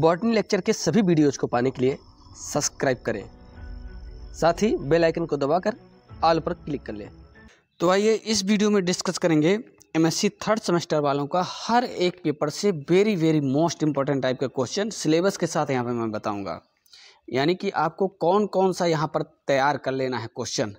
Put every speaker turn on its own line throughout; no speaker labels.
botany lecture के सभी videos को पाने के लिए सब्सक्राइब करें साथ ही बेल आइकन को दबाकर आल पर क्लिक कर लें तो आइए इस वीडियो में डिस्कस करेंगे एमएससी थर्ड सेमेस्टर वालों का हर एक पेपर से very very most important type का क्वेश्चन सिलेबस के साथ यहाँ पर मैं बताऊँगा यानी कि आपको कौन कौन सा यहाँ पर तैयार कर लेना है क्वेश्चन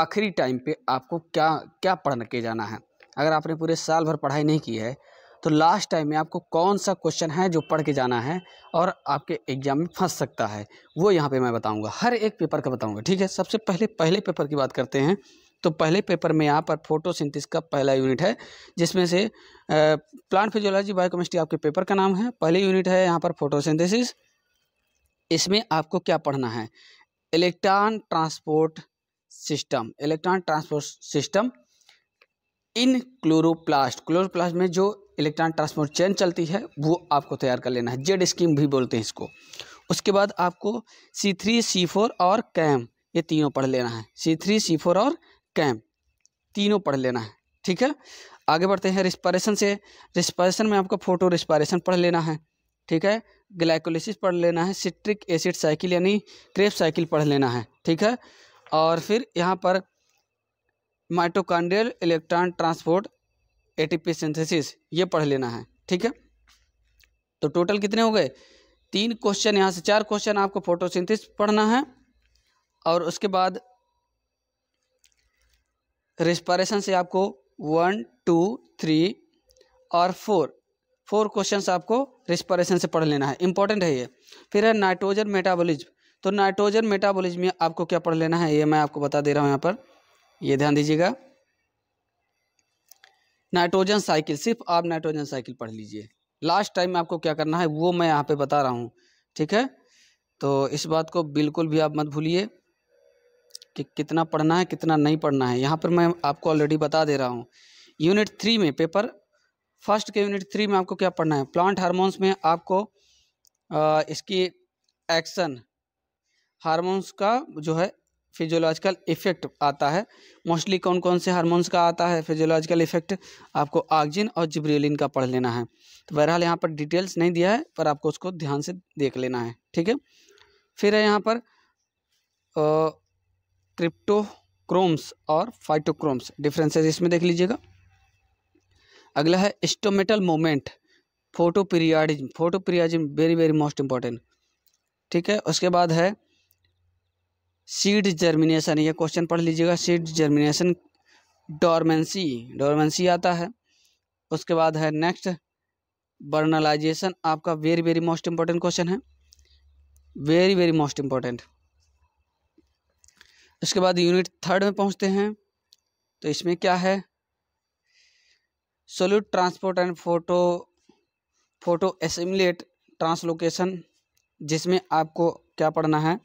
आखिरी टाइम पे आपको क्या क्या पढ़ के जाना है अगर आपने पूरे साल भर पढ़ाई नहीं की है तो लास्ट टाइम में आपको कौन सा क्वेश्चन है जो पढ़ के जाना है और आपके एग्जाम में फंस सकता है वो यहाँ पे मैं बताऊँगा हर एक पेपर का बताऊँगा ठीक है सबसे पहले पहले पेपर की बात करते हैं तो पहले पेपर में यहाँ पर फोटोसिंथेसिस का पहला यूनिट है जिसमें से प्लांट फिजियोलॉजी बायोकेमिस्ट्री आपके पेपर का नाम है पहले यूनिट है यहाँ पर फोटोसिंथेसिस इसमें आपको क्या पढ़ना है electron transport system electron transport system in chloroplast chloroplast में जो इलेक्ट्रॉन ट्रांसपोर्ट चेन चलती है वो आपको तैयार कर लेना है जेड स्कीम भी बोलते हैं इसको उसके बाद आपको सी थ्री सी फोर और कैम ये तीनों पढ़ लेना है सी थ्री सी फोर और कैम तीनों पढ़ लेना है ठीक है आगे बढ़ते हैं रिस्पायरेशन से रिस्पायरेशन में आपको फोटो रिस्पायरेशन पढ़ लेना है ठीक है ग्लाइकोलिसिस पढ़ लेना है सिट्रिक एसिड साइकिल यानी क्रेप साइकिल पढ़ लेना है ठीक है और फिर यहाँ पर mitochondrial electron transport ATP synthesis ये पढ़ लेना है ठीक है तो टोटल कितने हो गए तीन क्वेश्चन यहाँ से चार क्वेश्चन आपको फोटोसिंथेसिस पढ़ना है और उसके बाद रिस्पारेशन से आपको वन टू थ्री और फोर फोर क्वेश्चन आपको रिस्पारेशन से पढ़ लेना है इंपॉर्टेंट है ये फिर है नाइट्रोजन मेटाबॉलिज्म तो नाइट्रोजन मेटाबॉलिज्म में आपको क्या पढ़ लेना है ये मैं आपको बता दे रहा हूँ यहाँ पर ये ध्यान दीजिएगा नाइट्रोजन साइकिल सिर्फ आप नाइट्रोजन साइकिल पढ़ लीजिए लास्ट टाइम में आपको क्या करना है वो मैं यहाँ पे बता रहा हूँ ठीक है तो इस बात को बिल्कुल भी आप मत भूलिए कि कितना पढ़ना है कितना नहीं पढ़ना है यहाँ पर मैं आपको ऑलरेडी बता दे रहा हूँ यूनिट थ्री में पेपर फर्स्ट के यूनिट थ्री में आपको क्या पढ़ना है प्लांट हारमोन्स में आपको आ, इसकी एक्शन हारमोन्स का जो है फिजियोलॉजिकल इफेक्ट आता है मोस्टली कौन कौन से हार्मोन्स का आता है फिजियोलॉजिकल इफेक्ट आपको आक्जिन और जिब्रियोलिन का पढ़ लेना है तो बहरहाल यहाँ पर डिटेल्स नहीं दिया है पर आपको उसको ध्यान से देख लेना है ठीक है फिर है यहाँ पर क्रिप्टोक्रोम्स और फाइटोक्रोम्स डिफ्रेंसेज इसमें देख लीजिएगा अगला है stomatal movement photoperiodism photoperiodism very very most important ठीक है उसके बाद है सीड जर्मिनेशन ये क्वेश्चन पढ़ लीजिएगा सीड जर्मिनेशन डोरमेंसी डॉर्मेंसी आता है उसके बाद है नेक्स्ट बर्नलाइजेशन आपका very very most important question है वेरी वेरी मोस्ट इम्पॉर्टेंट उसके बाद यूनिट थर्ड में पहुंचते हैं तो इसमें क्या है solute transport and photo photo assimilate translocation जिसमें आपको क्या पढ़ना है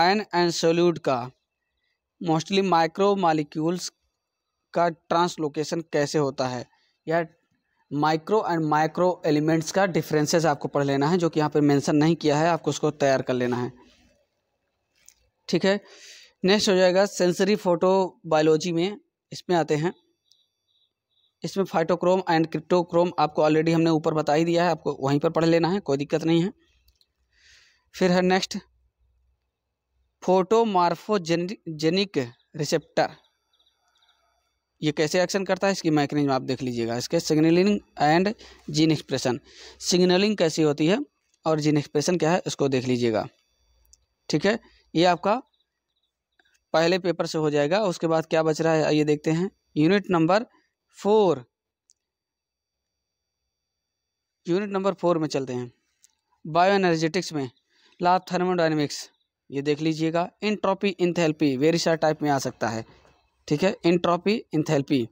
आयन एंड सोल्यूट का मोस्टली माइक्रो मालिक्यूल्स का ट्रांसलोकेशन कैसे होता है या माइक्रो एंड माइक्रो एलिमेंट्स का डिफरेंसेस आपको पढ़ लेना है जो कि यहाँ पर मेंशन नहीं किया है आपको उसको तैयार कर लेना है ठीक है नेक्स्ट हो जाएगा सेंसरी फोटो बायोलॉजी में इसमें आते हैं इसमें फाइटोक्रोम एंड क्रिप्टोक्रोम आपको ऑलरेडी हमने ऊपर बता ही दिया है आपको वहीं पर पढ़ लेना है कोई दिक्कत नहीं है फिर है नेक्स्ट फोटोमार्फोजेनिक रिसेप्टर ये कैसे एक्शन करता है इसकी मैकेनिज्म आप देख लीजिएगा इसके signalling and gene expression signalling कैसी होती है और जीन एक्सप्रेशन क्या है इसको देख लीजिएगा ठीक है ये आपका पहले पेपर से हो जाएगा उसके बाद क्या बच रहा है आइए देखते हैं unit number four unit number four में चलते हैं बायो एनर्जेटिक्स में लाभ थर्मोडाइनमिक्स ये देख लीजिएगा इंट्रॉपी इंथेल्पी वेरीसा टाइप में आ सकता है ठीक है इंट्रॉपी इंथेल्पी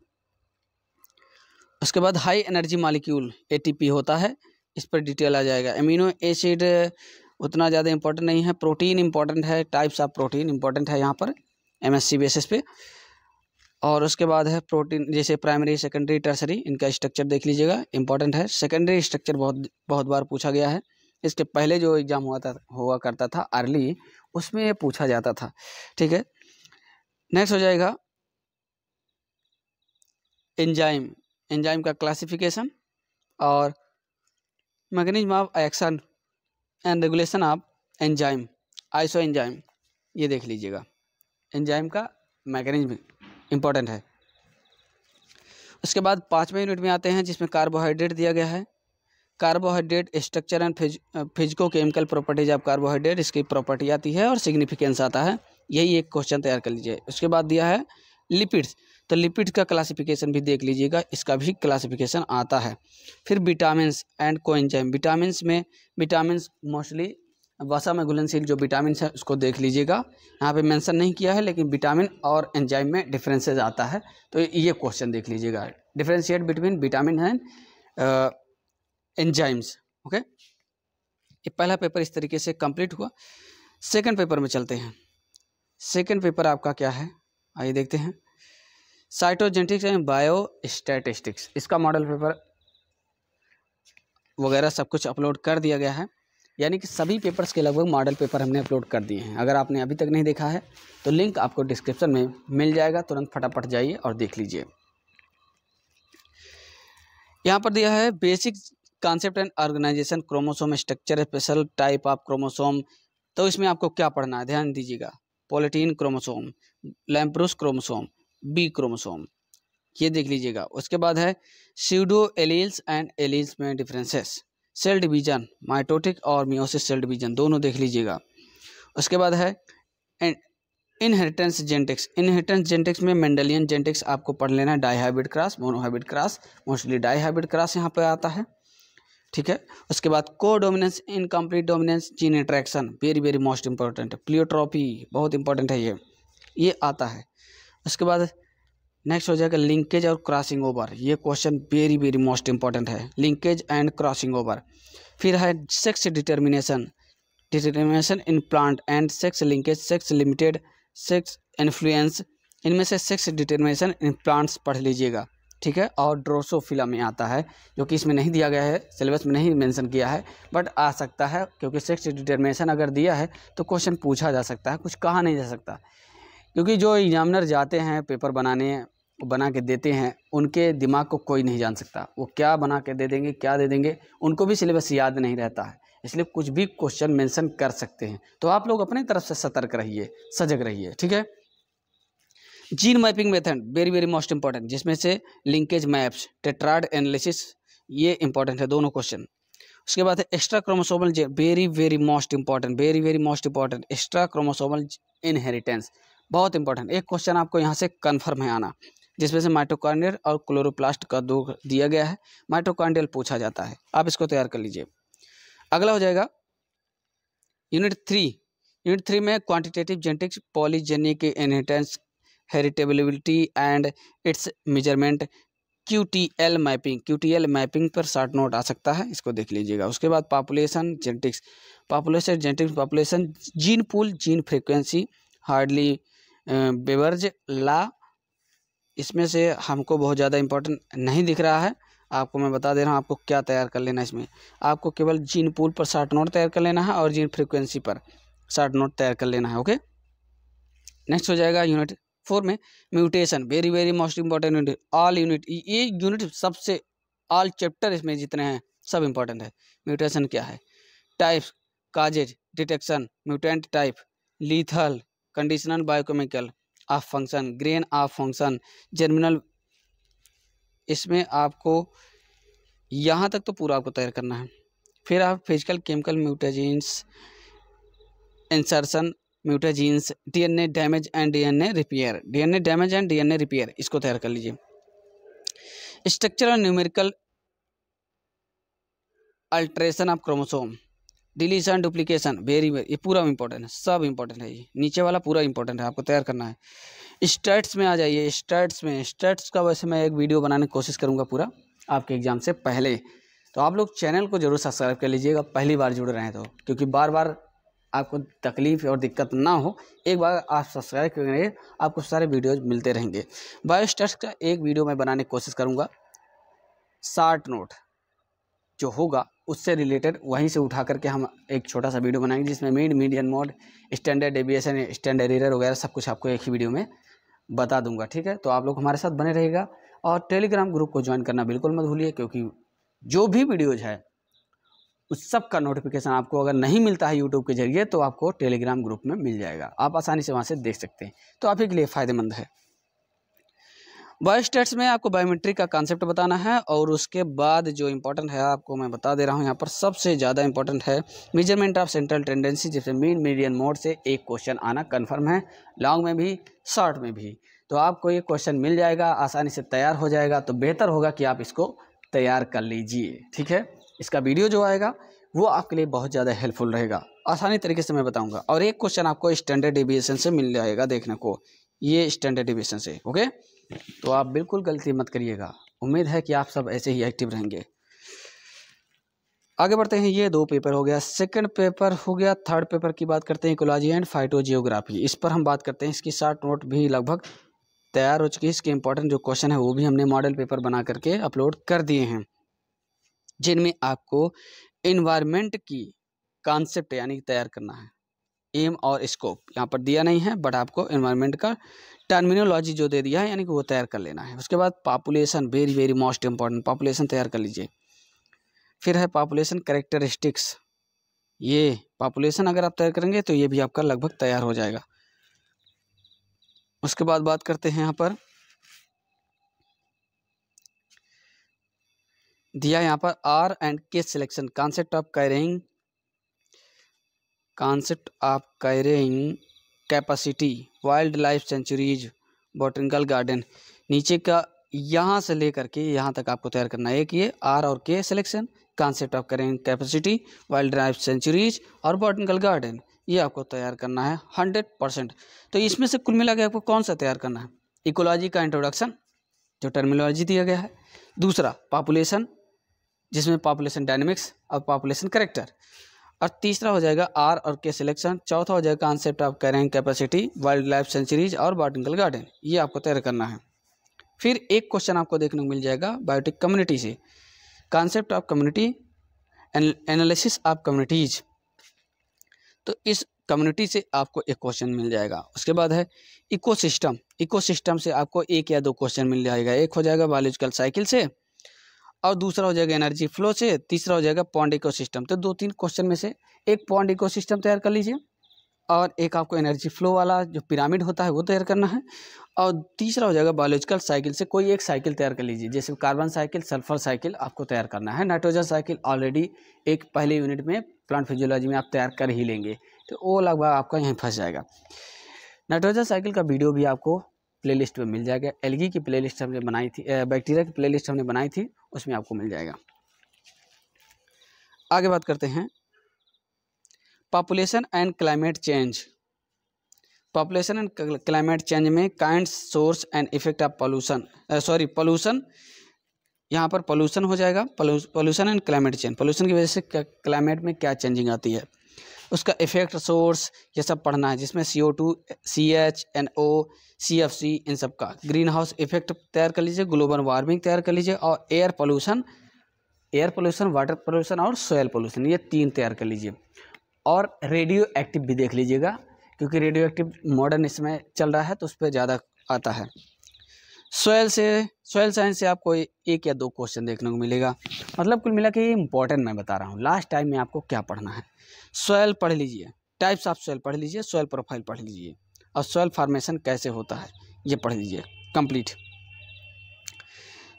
उसके बाद हाई एनर्जी मालिक्यूल ए होता है इस पर डिटेल आ जाएगा एमिनो एसिड उतना ज़्यादा इंपॉर्टेंट नहीं है प्रोटीन इंपॉर्टेंट है टाइप्स ऑफ प्रोटीन इंपॉर्टेंट है यहाँ पर एमएससी बेसिस पे और उसके बाद है प्रोटीन जैसे प्राइमरी सेकेंडरी टर्सरी इनका स्ट्रक्चर देख लीजिएगा इंपॉर्टेंट है सेकेंडरी स्ट्रक्चर बहुत बहुत बार पूछा गया है इसके पहले जो एग्ज़ाम हुआ था हुआ करता था अर्ली उसमें ये पूछा जाता था ठीक है नेक्स्ट हो जाएगा एंजाइम एंजाइम का क्लासिफिकेशन और mechanism of action and regulation of enzyme isoenzyme ये देख लीजिएगा एंजाइम का मैकेनिज्म इम्पॉर्टेंट है उसके बाद पाँचवें यूनिट में आते हैं जिसमें कार्बोहाइड्रेट दिया गया है carbohydrate structure and phys physico chemical properties of carbohydrate इसकी प्रॉपर्टी आती है और सिग्निफिकेंस आता है यही एक क्वेश्चन तैयार कर लीजिए उसके बाद दिया है लिपिड्स तो लिपिड का क्लासिफिकेशन भी देख लीजिएगा इसका भी क्लासिफिकेशन आता है फिर विटामिन एंड कोइंजाइम विटामिन में विटामिन मोस्टली वसा में घुलनशील जो विटामिन है उसको देख लीजिएगा यहाँ पे मेंशन नहीं किया है लेकिन विटामिन और एंजाइम में डिफरेंसेस आता है तो ये क्वेश्चन देख लीजिएगा differentiate between vitamin and enzymes okay ये पहला पेपर इस तरीके से कंप्लीट हुआ सेकंड पेपर में चलते हैं सेकंड पेपर आपका क्या है आइए देखते हैं साइटोजेंटिक्स एंड बायो स्टैटिस्टिक्स इसका मॉडल पेपर वगैरह सब कुछ अपलोड कर दिया गया है यानी कि सभी पेपर्स के लगभग मॉडल पेपर हमने अपलोड कर दिए हैं अगर आपने अभी तक नहीं देखा है तो लिंक आपको डिस्क्रिप्शन में मिल जाएगा तुरंत फटाफट जाइए और देख लीजिए यहाँ पर दिया है basic concept and organisation chromosome structure special type of chromosome तो इसमें आपको क्या पढ़ना है ध्यान दीजिएगा polytene chromosome lampbrush chromosome B chromosome ये देख लीजिएगा उसके बाद है सीडो एलील्स एंड एलील्स में डिफरेंसेस सेल डिवीजन माइटोटिक और मियोसिस सेल डिवीजन दोनों देख लीजिएगा उसके बाद है इनहेरिटेंस जेंटिक्स इनहेरिटेंस जेंटिक्स में मेंडलियन जेंटिक्स आपको पढ़ लेना है dihybrid cross monohybrid cross mostly dihybrid cross यहाँ पर आता है ठीक है उसके बाद codominance incomplete dominance gene interaction very very most important pleiotropy बहुत इंपॉर्टेंट है ये ये आता है उसके बाद नेक्स्ट हो जाएगा लिंकेज और क्रॉसिंग ओवर ये question very very most important है लिंकेज एंड क्रॉसिंग ओवर फिर है sex determination determination in plant and sex linkage sex limited sex influence इनमें से सेक्स डिटर्मिनेशन इन प्लांट्स पढ़ लीजिएगा ठीक है और ड्रोसोफिला में आता है जो कि इसमें नहीं दिया गया है सिलेबस में नहीं मेंशन किया है बट आ सकता है क्योंकि सेक्स डिटर्मिनेशन अगर दिया है तो क्वेश्चन पूछा जा सकता है कुछ कहा नहीं जा सकता क्योंकि जो एग्जामिनर जाते हैं पेपर बनाने बना के देते हैं उनके दिमाग को कोई नहीं जान सकता वो क्या बना के दे देंगे क्या दे देंगे उनको भी सिलेबस याद नहीं रहता है इसलिए कुछ भी क्वेश्चन मेंशन कर सकते हैं तो आप लोग अपनी तरफ से सतर्क रहिए सजग रहिए ठीक है gene mapping method very very most important जिसमें से लिंकेज मैप्स टेट्राड एनालिसिस ये इंपॉर्टेंट है दोनों क्वेश्चन उसके बाद है extra chromosomal very very most important very very most important extra chromosomal inheritance बहुत इंपॉर्टेंट एक क्वेश्चन आपको यहाँ से कन्फर्म है आना जिसमें से माइटोकॉन्ड्रियल और क्लोरोप्लास्ट का दो दिया गया है माइटोकॉन्ड्रियल पूछा जाता है आप इसको तैयार कर लीजिए अगला हो जाएगा यूनिट थ्री यूनिट थ्री में quantitative genetics polygenic inheritance heritability and its measurement Q T L mapping Q T L mapping पर शार्ट नोट आ सकता है इसको देख लीजिएगा उसके बाद population genetics population genetics population gene pool gene frequency Hardy Weinberg law इसमें से हमको बहुत ज़्यादा इंपॉर्टेंट नहीं दिख रहा है आपको मैं बता दे रहा हूँ आपको क्या तैयार कर लेना है इसमें आपको केवल जीन पुल पर शार्ट नोट तैयार कर लेना है और जीन फ्रिक्वेंसी पर शार्ट नोट तैयार कर लेना है ओके नेक्स्ट हो जाएगा यूनिट फोर में mutation very very most important unit all unit ये यूनिट सबसे ऑल चैप्टर इसमें जितने हैं सब इंपॉर्टेंट है म्यूटेशन क्या है types causes detection mutant type lethal conditional biochemical of function gain of function germinal इसमें आपको यहाँ तक तो पूरा आपको तैयार करना है फिर आप physical chemical mutagens insertion mutagens DNA damage and DNA repair DNA damage and DNA repair इसको तैयार कर लीजिए स्ट्रक्चर और numerical alteration of chromosome deletion duplication very very ये पूरा इंपॉर्टेंट है सब इंपॉर्टेंट है ये नीचे वाला पूरा इंपॉर्टेंट है आपको तैयार करना है स्टेट्स में आ जाइए स्टेट्स में स्टेट्स का वैसे मैं एक वीडियो बनाने की कोशिश करूँगा पूरा आपके एग्जाम से पहले तो आप लोग चैनल को जरूर सब्सक्राइब कर लीजिएगा पहली बार जुड़ रहे हैं तो क्योंकि बार बार आपको तकलीफ़ और दिक्कत ना हो एक बार आप सब्सक्राइब करेंगे आपको सारे वीडियोज मिलते रहेंगे बायोस्टर्स का एक वीडियो मैं बनाने की कोशिश करूँगा शार्ट नोट जो होगा उससे रिलेटेड वहीं से उठा करके हम एक छोटा सा वीडियो बनाएंगे जिसमें mean median mode standard deviation standard error वगैरह सब कुछ आपको एक ही वीडियो में बता दूंगा ठीक है तो आप लोग हमारे साथ बने रहेगा और टेलीग्राम ग्रुप को ज्वाइन करना बिल्कुल मत भूलिए क्योंकि जो भी वीडियोज़ है उस सब का नोटिफिकेशन आपको अगर नहीं मिलता है यूट्यूब के जरिए तो आपको टेलीग्राम ग्रुप में मिल जाएगा आप आसानी से वहाँ से देख सकते हैं तो आप ही के लिए फ़ायदेमंद है स्टेट्स में आपको बायोमेट्रिक का कॉन्सेप्ट बताना है और उसके बाद जो इम्पोर्टेंट है आपको मैं बता दे रहा हूँ यहाँ पर सबसे ज़्यादा इम्पोर्टेंट है मेजरमेंट ऑफ सेंट्रल टेंडेंसी जैसे मीन मीडियन मोड से एक क्वेश्चन आना कन्फर्म है लॉन्ग में भी शॉर्ट में भी तो आपको ये क्वेश्चन मिल जाएगा आसानी से तैयार हो जाएगा तो बेहतर होगा कि आप इसको तैयार कर लीजिए ठीक है इसका वीडियो जो आएगा वो आपके लिए बहुत ज़्यादा हेल्पफुल रहेगा आसानी तरीके से मैं बताऊँगा और एक क्वेश्चन आपको स्टैंडर्ड डिविएशन से मिल जाएगा देखने को ये स्टैंडर्ड डिविएशन से ओके तो आप बिल्कुल गलती मत करिएगा उम्मीद है कि आप सब ऐसे ही एक्टिव रहेंगे आगे बढ़ते हैं ये दो पेपर हो गया सेकंड पेपर हो गया थर्ड पेपर की बात करते हैं इकोलॉजी एंड फाइटोजियोग्राफी इस पर हम बात करते हैं इसकी शार्ट नोट भी लगभग तैयार हो चुकी है इसके इंपॉर्टेंट जो क्वेश्चन है वो भी हमने मॉडल पेपर बना करके अपलोड कर दिए हैं जिनमें आपको इन्वायरमेंट की कॉन्सेप्ट यानी तैयार करना है एम और स्कोप यहाँ पर दिया नहीं है बट आपको इन्वायरमेंट का टर्मिनोलॉजी जो दे दिया है यानी कि वो तैयार कर लेना है उसके बाद population very very most important population तैयार कर लीजिए फिर है पॉपुलेशन करेक्टरिस्टिक्स ये पॉपुलेशन अगर आप तैयार करेंगे तो ये भी आपका लगभग तैयार हो जाएगा उसके बाद बात करते हैं यहाँ पर दिया यहाँ पर R and K selection concept of carrying concept of carrying capacity wildlife sanctuaries botanical garden नीचे का यहाँ से लेकर के यहाँ तक आपको तैयार करना है एक ये आर और K selection concept of carrying capacity wildlife sanctuaries और बोटनिकल गार्डन ये आपको तैयार करना है हंड्रेड परसेंट तो इसमें से कुल मिला के आपको कौन सा तैयार करना है इकोलॉजी का इंट्रोडक्शन जो टर्मिनोलॉजी दिया गया है दूसरा पॉपुलेशन जिसमें पॉपुलेशन डायनेमिक्स और पॉपुलेशन करेक्टर और तीसरा हो जाएगा आर और के सिलेक्शन चौथा हो जाएगा concept of carrying capacity wildlife sanctuaries और बॉटनिकल गार्डन ये आपको तैयार करना है फिर एक क्वेश्चन आपको देखने को मिल जाएगा बायोटिक कम्युनिटी से concept of community analysis of communities तो इस कम्युनिटी से आपको एक क्वेश्चन मिल जाएगा उसके बाद है इकोसिस्टम इकोसिस्टम से आपको एक या दो क्वेश्चन मिल जाएगा एक हो जाएगा बायोलॉजिकल साइकिल से और दूसरा हो जाएगा एनर्जी फ्लो से तीसरा हो जाएगा पॉन्ड इकोसिस्टम तो दो तीन क्वेश्चन में से एक पॉन्ड इकोसिस्टम तैयार कर लीजिए और एक आपको एनर्जी फ्लो वाला जो पिरामिड होता है वो तैयार करना है और तीसरा हो जाएगा बायोलॉजिकल साइकिल से कोई एक साइकिल तैयार कर लीजिए जैसे कार्बन साइकिल सल्फर साइकिल आपको तैयार करना है नाइट्रोजन साइकिल ऑलरेडी एक पहले यूनिट में प्लांट फिजियोलॉजी में आप तैयार कर ही लेंगे तो वो लगभग आपका यहीं फंस जाएगा नाइट्रोजन साइकिल का वीडियो भी आपको प्लेलिस्ट पे मिल जाएगा एलगी की प्लेलिस्ट हमने बनाई थी बैक्टीरिया की प्लेलिस्ट हमने बनाई थी उसमें आपको मिल जाएगा आगे बात करते हैं population and climate change population and climate change में kind source and effect of pollution sorry pollution यहाँ पर पॉल्यूशन हो जाएगा pollution and climate change pollution की वजह से क्लाइमेट में क्या चेंजिंग आती है उसका इफेक्ट सोर्स ये सब पढ़ना है जिसमें C O two C H N O C F C इन सब का ग्रीन हाउस इफेक्ट तैयार कर लीजिए ग्लोबल वार्मिंग तैयार कर लीजिए और air pollution air pollution water pollution और सोयल पोल्यूशन ये तीन तैयार कर लीजिए और रेडियो एक्टिव भी देख लीजिएगा क्योंकि रेडियो एक्टिव मॉडर्न इसमें चल रहा है तो उस पर ज़्यादा आता है सोयल से सोयल साइंस से आपको एक या दो क्वेश्चन देखने को मिलेगा मतलब कुल मिला के ये इंपॉर्टेंट मैं बता रहा हूँ लास्ट टाइम में आपको क्या पढ़ना है सोयल पढ़ लीजिए टाइप्स ऑफ सोयल पढ़ लीजिए सोयल प्रोफाइल पढ़ लीजिए और सोयल फार्मेशन कैसे होता है ये पढ़ लीजिए कंप्लीट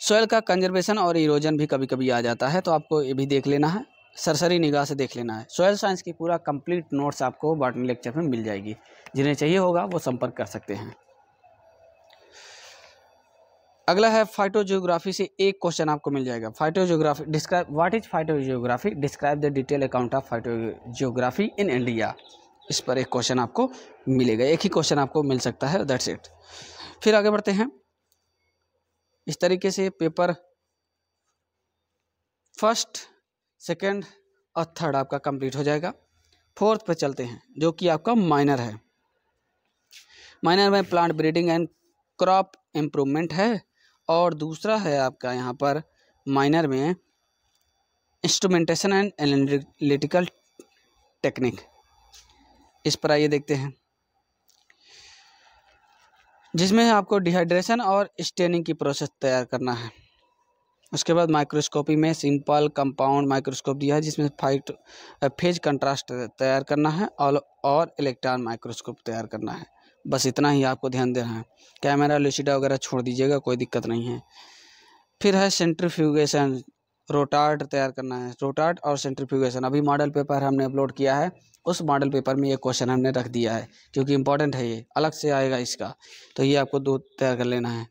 सोयल का कंजर्वेशन और इरोजन भी कभी कभी आ जाता है तो आपको ये भी देख लेना है सरसरी निगाह से देख लेना है सोयल साइंस की पूरा कंप्लीट नोट्स आपको बॉटनी लेक्चर में मिल जाएगी जिन्हें चाहिए होगा वो संपर्क कर सकते हैं अगला है फाइटोजियोग्राफी से एक क्वेश्चन आपको मिल जाएगा phytogeography describe what is phytogeography describe the detail account of phytogeography in India इस पर एक क्वेश्चन आपको मिलेगा एक ही क्वेश्चन आपको मिल सकता है दैट्स इट फिर आगे बढ़ते हैं इस तरीके से पेपर फर्स्ट सेकेंड और थर्ड आपका कंप्लीट हो जाएगा फोर्थ पर चलते हैं जो कि आपका माइनर है माइनर में plant breeding and crop improvement है और दूसरा है आपका यहाँ पर माइनर में इंस्ट्रूमेंटेशन एंड एनालिटिकल टेक्निक इस पर आइए देखते हैं जिसमें आपको डिहाइड्रेशन और स्टेनिंग की प्रोसेस तैयार करना है उसके बाद माइक्रोस्कोपी में सिंपल कंपाउंड माइक्रोस्कोप दिया है जिसमें फाइट फेज कंट्रास्ट तैयार करना है और और इलेक्ट्रॉन माइक्रोस्कोप तैयार करना है बस इतना ही आपको ध्यान देना है कैमरा लुसिडा वगैरह छोड़ दीजिएगा कोई दिक्कत नहीं है फिर है सेंट्रीफ्यूगेशन रोटार्ट तैयार करना है रोटार्ट और सेंट्रीफ्यूगेशन अभी मॉडल पेपर हमने अपलोड किया है उस मॉडल पेपर में ये क्वेश्चन हमने रख दिया है क्योंकि इंपॉर्टेंट है ये अलग से आएगा इसका तो ये आपको दो तैयार कर लेना है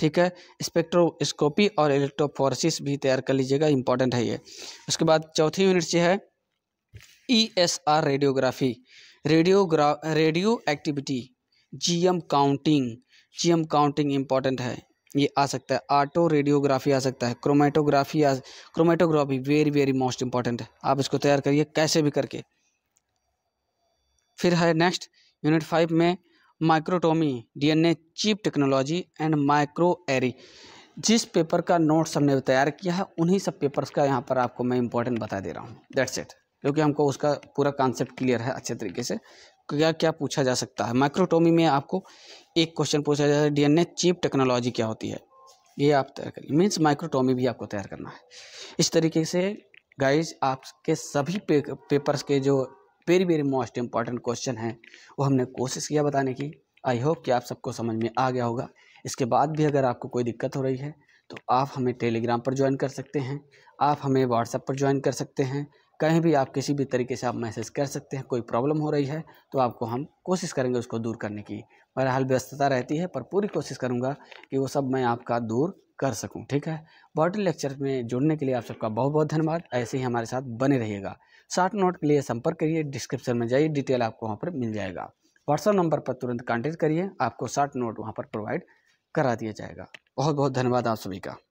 ठीक है स्पेक्ट्रोस्कोपी और इलेक्ट्रोफोरसिस भी तैयार कर लीजिएगा इंपॉर्टेंट है ये उसके बाद चौथी यूनिट से है ई एस आर रेडियोग्राफी रेडियोग्रा radioactivity G M counting G M counting important है ये आ सकता है ऑटो रेडियोग्राफी आ सकता है क्रोमेटोग्राफी आ chromatography very very most important है आप इसको तैयार करिए कैसे भी करके फिर है नेक्स्ट यूनिट फाइव में microtomy DNA chip technology and microarray जिस पेपर का नोट्स हमने तैयार किया है उन्हीं सब पेपर्स का यहाँ पर आपको मैं इंपॉर्टेंट बता दे रहा हूँ दैट्स इट क्योंकि हमको उसका पूरा कॉन्सेप्ट क्लियर है अच्छे तरीके से क्या क्या पूछा जा सकता है माइक्रोटोमी में आपको एक क्वेश्चन पूछा जाता है डीएनए चीप टेक्नोलॉजी क्या होती है ये आप तैयार करिए मीन्स माइक्रोटोमी भी आपको तैयार करना है इस तरीके से गाइज आपके सभी पे, पेपर्स के जो very very most important question हैं वो हमने कोशिश किया बताने की आई होप कि आप सबको समझ में आ गया होगा इसके बाद भी अगर आपको कोई दिक्कत हो रही है तो आप हमें टेलीग्राम पर ज्वाइन कर सकते हैं आप हमें व्हाट्सएप पर ज्वाइन कर सकते हैं कहीं भी आप किसी भी तरीके से आप मैसेज कर सकते हैं कोई प्रॉब्लम हो रही है तो आपको हम कोशिश करेंगे उसको दूर करने की बहरहाल व्यस्तता रहती है पर पूरी कोशिश करूँगा कि वो सब मैं आपका दूर कर सकूँ ठीक है बॉटल लेक्चर में जुड़ने के लिए आप सबका बहुत बहुत धन्यवाद ऐसे ही हमारे साथ बने रहिएगा शॉर्ट नोट के लिए संपर्क करिए डिस्क्रिप्शन में जाइए डिटेल आपको वहाँ पर मिल जाएगा व्हाट्सअप नंबर पर तुरंत कॉन्टेक्ट करिए आपको शॉर्ट नोट वहाँ पर प्रोवाइड करा दिया जाएगा बहुत बहुत धन्यवाद आप सभी का